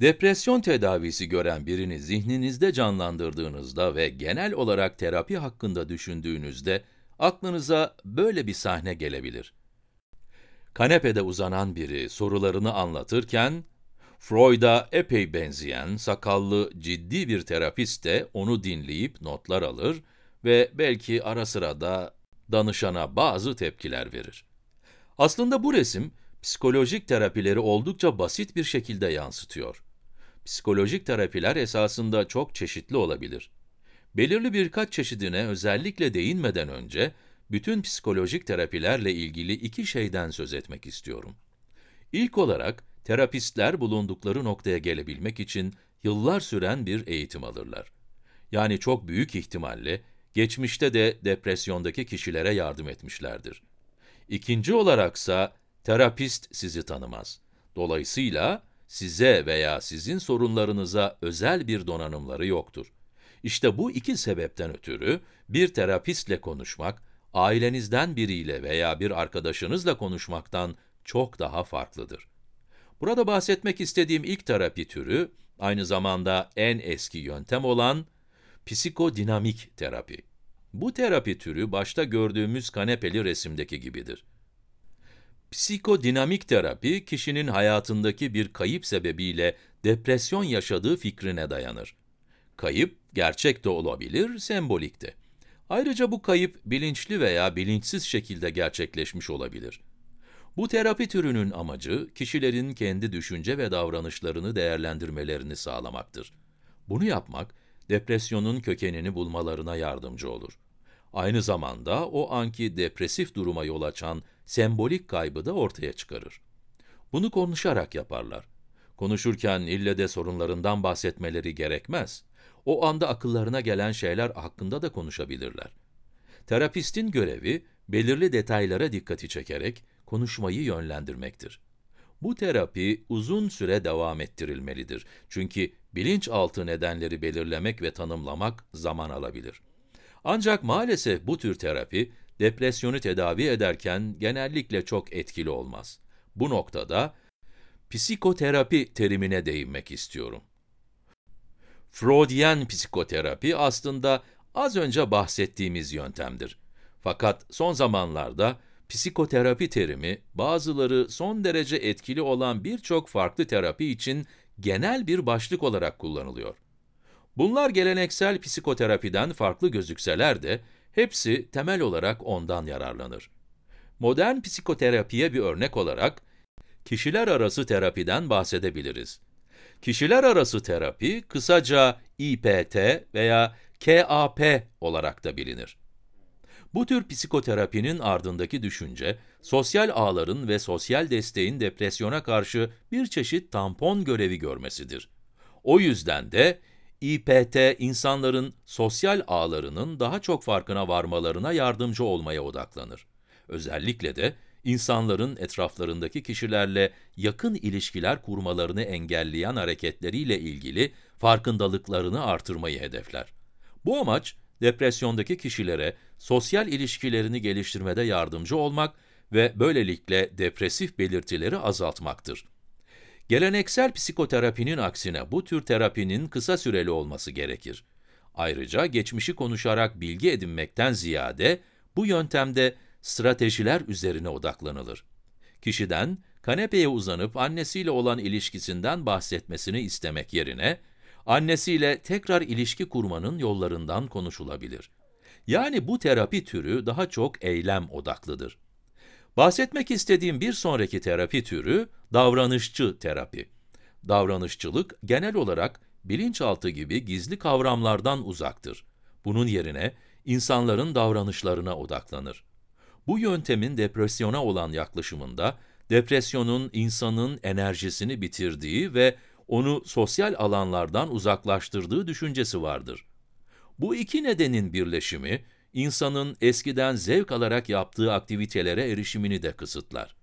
Depresyon tedavisi gören birini zihninizde canlandırdığınızda ve genel olarak terapi hakkında düşündüğünüzde aklınıza böyle bir sahne gelebilir. Kanepede uzanan biri sorularını anlatırken, Freud'a epey benzeyen sakallı ciddi bir terapist de onu dinleyip notlar alır ve belki ara sıra da danışana bazı tepkiler verir. Aslında bu resim, psikolojik terapileri oldukça basit bir şekilde yansıtıyor. Psikolojik terapiler esasında çok çeşitli olabilir. Belirli birkaç çeşidine özellikle değinmeden önce, bütün psikolojik terapilerle ilgili iki şeyden söz etmek istiyorum. İlk olarak, terapistler bulundukları noktaya gelebilmek için yıllar süren bir eğitim alırlar. Yani çok büyük ihtimalle, geçmişte de depresyondaki kişilere yardım etmişlerdir. İkinci olaraksa, terapist sizi tanımaz. Dolayısıyla, size veya sizin sorunlarınıza özel bir donanımları yoktur. İşte bu iki sebepten ötürü bir terapistle konuşmak, ailenizden biriyle veya bir arkadaşınızla konuşmaktan çok daha farklıdır. Burada bahsetmek istediğim ilk terapi türü, aynı zamanda en eski yöntem olan psikodinamik terapi. Bu terapi türü başta gördüğümüz kanepeli resimdeki gibidir. Psikodinamik terapi, kişinin hayatındaki bir kayıp sebebiyle depresyon yaşadığı fikrine dayanır. Kayıp, gerçek de olabilir, sembolik de. Ayrıca bu kayıp, bilinçli veya bilinçsiz şekilde gerçekleşmiş olabilir. Bu terapi türünün amacı, kişilerin kendi düşünce ve davranışlarını değerlendirmelerini sağlamaktır. Bunu yapmak, depresyonun kökenini bulmalarına yardımcı olur. Aynı zamanda, o anki depresif duruma yol açan sembolik kaybı da ortaya çıkarır. Bunu konuşarak yaparlar. Konuşurken ille de sorunlarından bahsetmeleri gerekmez. O anda akıllarına gelen şeyler hakkında da konuşabilirler. Terapistin görevi, belirli detaylara dikkati çekerek konuşmayı yönlendirmektir. Bu terapi uzun süre devam ettirilmelidir. Çünkü bilinçaltı nedenleri belirlemek ve tanımlamak zaman alabilir. Ancak maalesef bu tür terapi depresyonu tedavi ederken genellikle çok etkili olmaz. Bu noktada psikoterapi terimine değinmek istiyorum. Freudian psikoterapi aslında az önce bahsettiğimiz yöntemdir. Fakat son zamanlarda psikoterapi terimi bazıları son derece etkili olan birçok farklı terapi için genel bir başlık olarak kullanılıyor. Bunlar geleneksel psikoterapiden farklı gözükseler de Hepsi temel olarak ondan yararlanır. Modern psikoterapiye bir örnek olarak kişiler arası terapiden bahsedebiliriz. Kişiler arası terapi kısaca IPT veya KAP olarak da bilinir. Bu tür psikoterapinin ardındaki düşünce, sosyal ağların ve sosyal desteğin depresyona karşı bir çeşit tampon görevi görmesidir. O yüzden de İPT insanların sosyal ağlarının daha çok farkına varmalarına yardımcı olmaya odaklanır. Özellikle de insanların etraflarındaki kişilerle yakın ilişkiler kurmalarını engelleyen hareketleriyle ilgili farkındalıklarını artırmayı hedefler. Bu amaç depresyondaki kişilere sosyal ilişkilerini geliştirmede yardımcı olmak ve böylelikle depresif belirtileri azaltmaktır. Geleneksel psikoterapinin aksine bu tür terapinin kısa süreli olması gerekir. Ayrıca geçmişi konuşarak bilgi edinmekten ziyade bu yöntemde stratejiler üzerine odaklanılır. Kişiden kanepeye uzanıp annesiyle olan ilişkisinden bahsetmesini istemek yerine annesiyle tekrar ilişki kurmanın yollarından konuşulabilir. Yani bu terapi türü daha çok eylem odaklıdır. Bahsetmek istediğim bir sonraki terapi türü davranışçı terapi. Davranışçılık genel olarak bilinçaltı gibi gizli kavramlardan uzaktır. Bunun yerine insanların davranışlarına odaklanır. Bu yöntemin depresyona olan yaklaşımında depresyonun insanın enerjisini bitirdiği ve onu sosyal alanlardan uzaklaştırdığı düşüncesi vardır. Bu iki nedenin birleşimi insanın eskiden zevk alarak yaptığı aktivitelere erişimini de kısıtlar.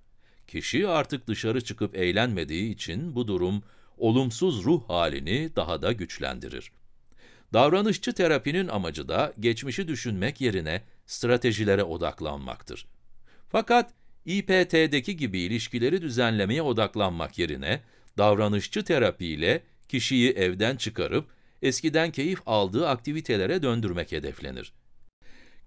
Kişi artık dışarı çıkıp eğlenmediği için bu durum olumsuz ruh halini daha da güçlendirir. Davranışçı terapinin amacı da geçmişi düşünmek yerine stratejilere odaklanmaktır. Fakat İPT'deki gibi ilişkileri düzenlemeye odaklanmak yerine davranışçı terapiyle kişiyi evden çıkarıp eskiden keyif aldığı aktivitelere döndürmek hedeflenir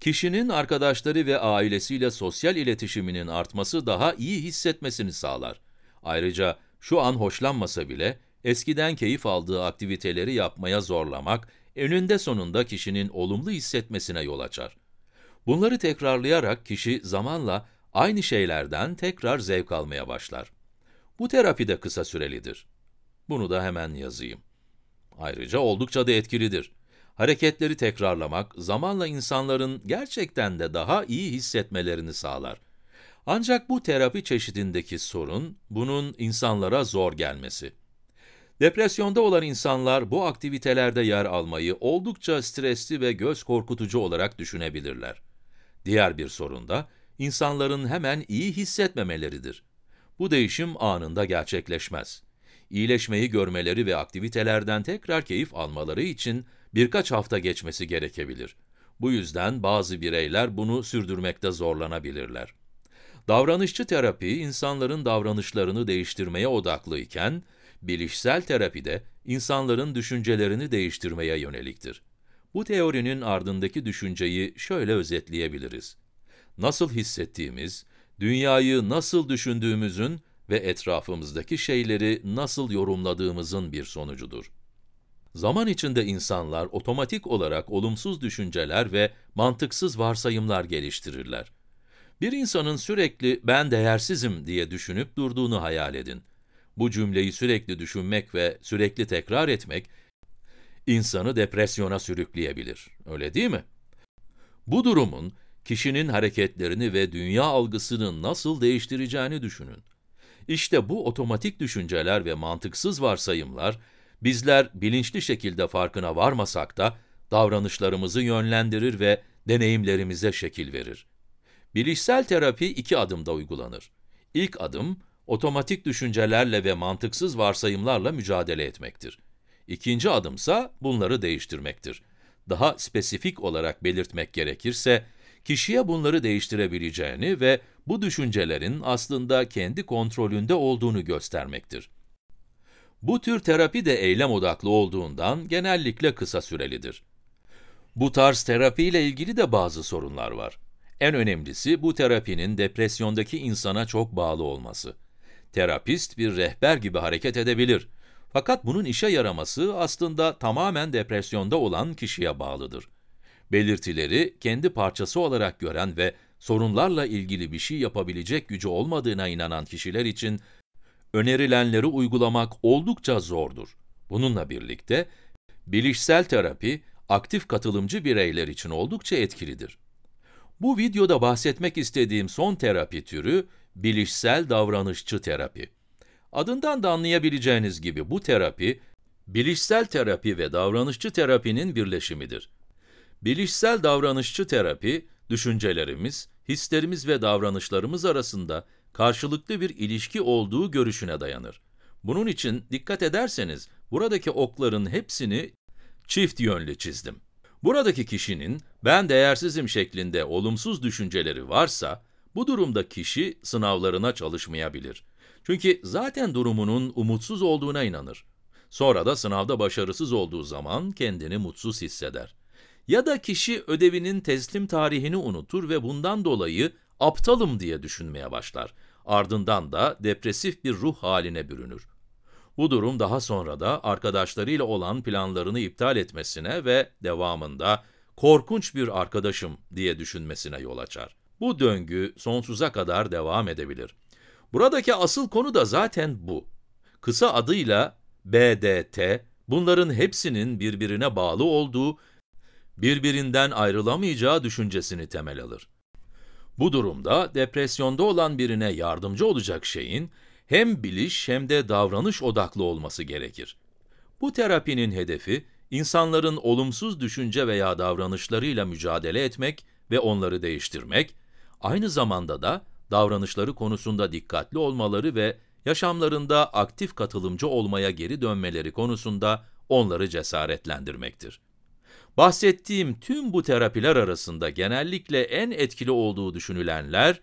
kişinin arkadaşları ve ailesiyle sosyal iletişiminin artması daha iyi hissetmesini sağlar. Ayrıca şu an hoşlanmasa bile eskiden keyif aldığı aktiviteleri yapmaya zorlamak önünde sonunda kişinin olumlu hissetmesine yol açar. Bunları tekrarlayarak kişi zamanla aynı şeylerden tekrar zevk almaya başlar. Bu terapi de kısa sürelidir. Bunu da hemen yazayım. Ayrıca oldukça da etkilidir. Hareketleri tekrarlamak, zamanla insanların gerçekten de daha iyi hissetmelerini sağlar. Ancak bu terapi çeşidindeki sorun, bunun insanlara zor gelmesi. Depresyonda olan insanlar bu aktivitelerde yer almayı oldukça stresli ve göz korkutucu olarak düşünebilirler. Diğer bir sorun da insanların hemen iyi hissetmemeleridir. Bu değişim anında gerçekleşmez. İyileşmeyi görmeleri ve aktivitelerden tekrar keyif almaları için birkaç hafta geçmesi gerekebilir. Bu yüzden bazı bireyler bunu sürdürmekte zorlanabilirler. Davranışçı terapi insanların davranışlarını değiştirmeye odaklı iken, bilişsel de insanların düşüncelerini değiştirmeye yöneliktir. Bu teorinin ardındaki düşünceyi şöyle özetleyebiliriz. Nasıl hissettiğimiz, dünyayı nasıl düşündüğümüzün ve etrafımızdaki şeyleri nasıl yorumladığımızın bir sonucudur. Zaman içinde insanlar otomatik olarak olumsuz düşünceler ve mantıksız varsayımlar geliştirirler. Bir insanın sürekli ben değersizim diye düşünüp durduğunu hayal edin. Bu cümleyi sürekli düşünmek ve sürekli tekrar etmek insanı depresyona sürükleyebilir. Öyle değil mi? Bu durumun kişinin hareketlerini ve dünya algısını nasıl değiştireceğini düşünün. İşte bu otomatik düşünceler ve mantıksız varsayımlar Bizler bilinçli şekilde farkına varmasak da davranışlarımızı yönlendirir ve deneyimlerimize şekil verir. Bilişsel terapi iki adımda uygulanır. İlk adım, otomatik düşüncelerle ve mantıksız varsayımlarla mücadele etmektir. İkinci adımsa bunları değiştirmektir. Daha spesifik olarak belirtmek gerekirse, kişiye bunları değiştirebileceğini ve bu düşüncelerin aslında kendi kontrolünde olduğunu göstermektir. Bu tür terapi de eylem odaklı olduğundan genellikle kısa sürelidir. Bu tarz terapi ile ilgili de bazı sorunlar var. En önemlisi bu terapinin depresyondaki insana çok bağlı olması. Terapist bir rehber gibi hareket edebilir. Fakat bunun işe yaraması aslında tamamen depresyonda olan kişiye bağlıdır. Belirtileri kendi parçası olarak gören ve sorunlarla ilgili bir şey yapabilecek gücü olmadığına inanan kişiler için önerilenleri uygulamak oldukça zordur. Bununla birlikte bilişsel terapi aktif katılımcı bireyler için oldukça etkilidir. Bu videoda bahsetmek istediğim son terapi türü bilişsel davranışçı terapi. Adından da anlayabileceğiniz gibi bu terapi, bilişsel terapi ve davranışçı terapinin birleşimidir. Bilişsel davranışçı terapi, düşüncelerimiz, hislerimiz ve davranışlarımız arasında karşılıklı bir ilişki olduğu görüşüne dayanır. Bunun için dikkat ederseniz buradaki okların hepsini çift yönlü çizdim. Buradaki kişinin ben değersizim şeklinde olumsuz düşünceleri varsa, bu durumda kişi sınavlarına çalışmayabilir. Çünkü zaten durumunun umutsuz olduğuna inanır. Sonra da sınavda başarısız olduğu zaman kendini mutsuz hisseder. Ya da kişi ödevinin teslim tarihini unutur ve bundan dolayı aptalım diye düşünmeye başlar. Ardından da depresif bir ruh haline bürünür. Bu durum daha sonra da arkadaşlarıyla olan planlarını iptal etmesine ve devamında korkunç bir arkadaşım diye düşünmesine yol açar. Bu döngü sonsuza kadar devam edebilir. Buradaki asıl konu da zaten bu. Kısa adıyla BDT, bunların hepsinin birbirine bağlı olduğu, birbirinden ayrılamayacağı düşüncesini temel alır. Bu durumda depresyonda olan birine yardımcı olacak şeyin hem biliş hem de davranış odaklı olması gerekir. Bu terapinin hedefi insanların olumsuz düşünce veya davranışlarıyla mücadele etmek ve onları değiştirmek, aynı zamanda da davranışları konusunda dikkatli olmaları ve yaşamlarında aktif katılımcı olmaya geri dönmeleri konusunda onları cesaretlendirmektir. Bahsettiğim tüm bu terapiler arasında genellikle en etkili olduğu düşünülenler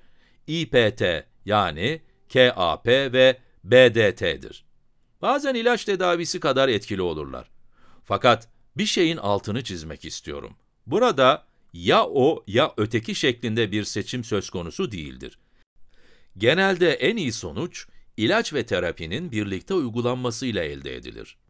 IPT yani KAP ve BDT'dir. Bazen ilaç tedavisi kadar etkili olurlar. Fakat bir şeyin altını çizmek istiyorum. Burada ya o ya öteki şeklinde bir seçim söz konusu değildir. Genelde en iyi sonuç ilaç ve terapinin birlikte uygulanmasıyla elde edilir.